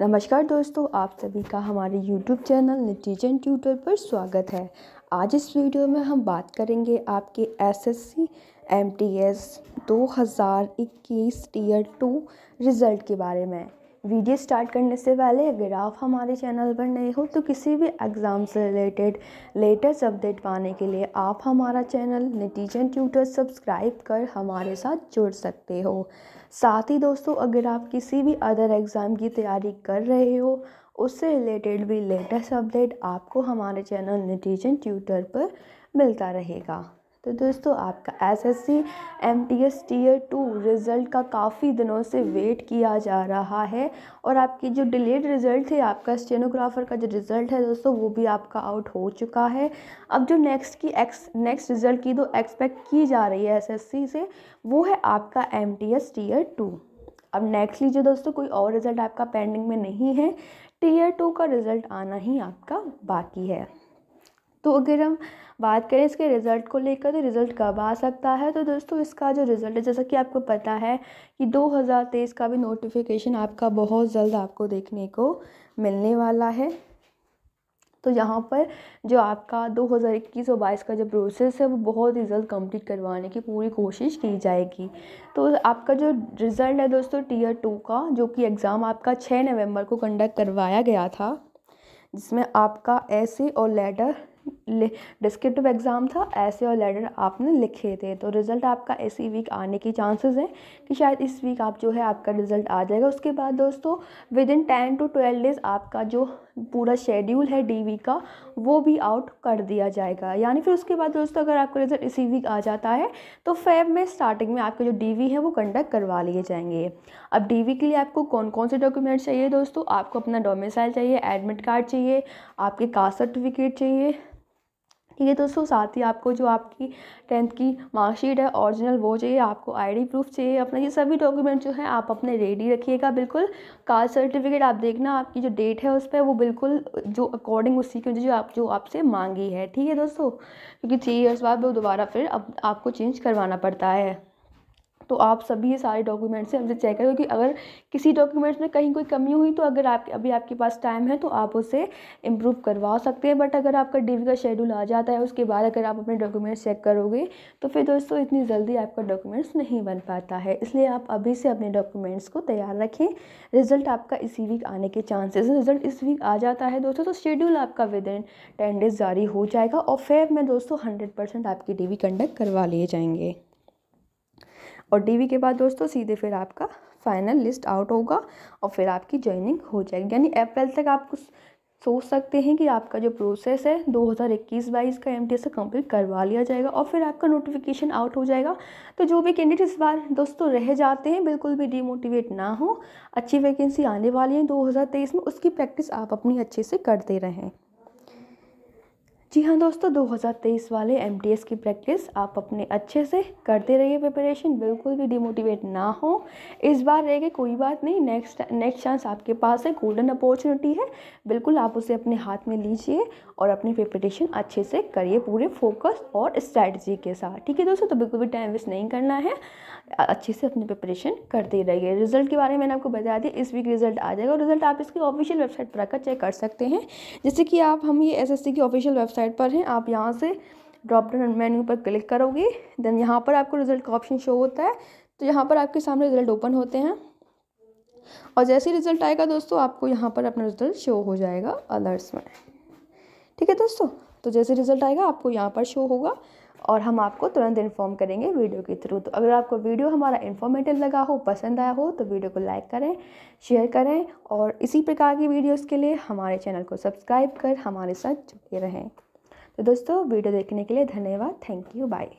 नमस्कार दोस्तों आप सभी का हमारे YouTube चैनल निटीजन ट्यूटर पर स्वागत है आज इस वीडियो में हम बात करेंगे आपके SSC MTS 2021 tier two result के बारे में वीडियो स्टार्ट करने से पहले अगर आप हमारे चैनल पर नए हो तो किसी भी एग्ज़ाम से रिलेटेड लेटेस्ट अपडेट पाने के लिए आप हमारा चैनल नतीजन ट्यूटर सब्सक्राइब कर हमारे साथ जुड़ सकते हो साथ ही दोस्तों अगर आप किसी भी अदर एग्ज़ाम की तैयारी कर रहे हो उससे रिलेटेड भी लेटेस्ट अपडेट आपको हमारे चैनल नतीजन ट्यूटर पर मिलता रहेगा तो दोस्तों आपका S S C M T S tier two result का काफ़ी दिनों से वेट किया जा रहा है और आपकी जो डिलेड रिज़ल्ट थे आपका स्टेनोग्राफ़र का जो रिज़ल्ट है दोस्तों वो भी आपका आउट हो चुका है अब जो नेक्स्ट की एक्स नेक्स्ट रिज़ल्ट की जो एक्सपेक्ट की जा रही है एस एस सी से वो है आपका M T S tier two अब नेक्स्ट लीजिए दोस्तों कोई और रिज़ल्ट आपका पेंडिंग में नहीं है टीयर टू का रिज़ल्ट आना ही आपका बाकी है तो अगर हम बात करें इसके रिज़ल्ट को लेकर तो रिज़ल्ट कब आ सकता है तो दोस्तों इसका जो रिज़ल्ट है जैसा कि आपको पता है कि 2023 का भी नोटिफिकेशन आपका बहुत जल्द आपको देखने को मिलने वाला है तो यहाँ पर जो आपका 2021 और 22 का जो प्रोसेस है वो बहुत ही जल्द कंप्लीट करवाने की पूरी कोशिश की जाएगी तो आपका जो रिज़ल्ट है दोस्तों टीयर टू का जो कि एग्ज़ाम आपका 6 नवंबर को कंडक्ट करवाया गया था जिसमें आपका ऐसे और लेटर डिस्क्रिप्टिव एग्ज़ाम था ऐसे और लेटर आपने लिखे थे तो रिज़ल्ट आपका इसी वीक आने की चांसेस हैं कि शायद इस वीक आप जो है आपका रिज़ल्ट आ जाएगा उसके बाद दोस्तों within ten to twelve days आपका जो पूरा शेड्यूल है डीवी का वो भी आउट कर दिया जाएगा यानी फिर उसके बाद दोस्तों अगर आपका रिजल्ट इसी वीक आ जाता है तो फेब में स्टार्टिंग में आपके जो डीवी है वो कंडक्ट करवा लिए जाएंगे अब डीवी के लिए आपको कौन कौन से डॉक्यूमेंट चाहिए दोस्तों आपको अपना डोमिसाइल चाहिए एडमिट कार्ड चाहिए आपके कास्ट सर्टिफिकेट चाहिए ठीक है दोस्तों साथ ही आपको जो आपकी टेंथ की मार्कशीट है ओरिजिनल वो चाहिए आपको आईडी प्रूफ चाहिए अपना ये सभी डॉक्यूमेंट जो है आप अपने रेडी रखिएगा बिल्कुल कास्ट सर्टिफिकेट आप देखना आपकी जो डेट है उस पर वो बिल्कुल जो अकॉर्डिंग उसी के जो आप जो आपसे मांगी है ठीक है दोस्तों क्योंकि थ्री ईयर्स बाद वो दोबारा फिर अब आपको चेंज करवाना पड़ता है तो आप सभी सारे डॉक्यूमेंट्स हैं हमसे चेक करें क्योंकि अगर किसी डॉक्यूमेंट्स में कहीं कोई कमी हुई तो अगर आप अभी आपके पास टाइम है तो आप उसे इम्प्रूव करवा सकते हैं बट अगर आपका डीवी का शेड्यूल आ जाता है उसके बाद अगर आप अपने डॉक्यूमेंट्स चेक करोगे तो फिर दोस्तों इतनी जल्दी आपका डॉक्यूमेंट्स नहीं बन पाता है इसलिए आप अभी से अपने डॉक्यूमेंट्स को तैयार रखें रिजल्ट आपका इसी वीक आने के चांसेस रिजल्ट इस वीक आ जाता है दोस्तों तो शेड्यूल आपका विद इन टेन डेज जारी हो जाएगा और फेब में दोस्तों हंड्रेड परसेंट आपकी डीवी कंडक्ट करवा लिए जाएंगे और डीवी के बाद दोस्तों सीधे फिर आपका फाइनल लिस्ट आउट होगा और फिर आपकी ज्वाइनिंग हो जाएगी यानी अप्रैल तक आप कुछ सोच सकते हैं कि आपका जो प्रोसेस है 2021 बाईस का एम से कंप्लीट करवा लिया जाएगा और फिर आपका नोटिफिकेशन आउट हो जाएगा तो जो भी कैंडिडेट इस बार दोस्तों रह जाते हैं बिल्कुल भी डीमोटिवेट ना हो अच्छी वैकेंसी आने वाली है 2023 में उसकी प्रैक्टिस आप अपनी अच्छे से करते रहें जी हाँ दोस्तों 2023 वाले एम की प्रैक्टिस आप अपने अच्छे से करते रहिए प्रिपरेशन बिल्कुल भी डिमोटिवेट ना हो इस बार रह गए कोई बात नहीं नेक्स्ट नेक्स्ट चांस आपके पास है गोल्डन अपॉर्चुनिटी है बिल्कुल आप उसे अपने हाथ में लीजिए और अपनी प्रिपरेशन अच्छे से करिए पूरे फोकस और स्ट्रैटी के साथ ठीक है दोस्तों तो बिल्कुल भी टाइम वेस्ट नहीं करना है अच्छे से अपनी प्रिपरेशन करते रहिए रिजल्ट के बारे में मैंने आपको बता दिया इस वीक रिजल्ट आ जाएगा और रिजल्ट आप इसकी ऑफिशियल वेबसाइट पर आकर चेक कर सकते हैं जैसे कि आप हम ये एस की ऑफिशियल वेबसाइट वेबसाइट पर हैं आप यहाँ से ड्रॉप डाउन मेन्यू पर क्लिक करोगे देन यहाँ पर आपको रिज़ल्ट का ऑप्शन शो होता है तो यहाँ पर आपके सामने रिज़ल्ट ओपन होते हैं और जैसे ही रिज़ल्ट आएगा दोस्तों आपको यहाँ पर अपना रिज़ल्ट शो हो जाएगा अलर्ट्स में ठीक है दोस्तों तो जैसे रिज़ल्ट आएगा आपको यहाँ पर शो होगा और हम आपको तुरंत इन्फॉर्म करेंगे वीडियो के थ्रू तो अगर आपको वीडियो हमारा इन्फॉर्मेटिव लगा हो पसंद आया हो तो वीडियो को लाइक करें शेयर करें और इसी प्रकार की वीडियोज़ के लिए हमारे चैनल को सब्सक्राइब कर हमारे साथ जुड़े रहें तो दोस्तों वीडियो देखने के लिए धन्यवाद थैंक यू बाय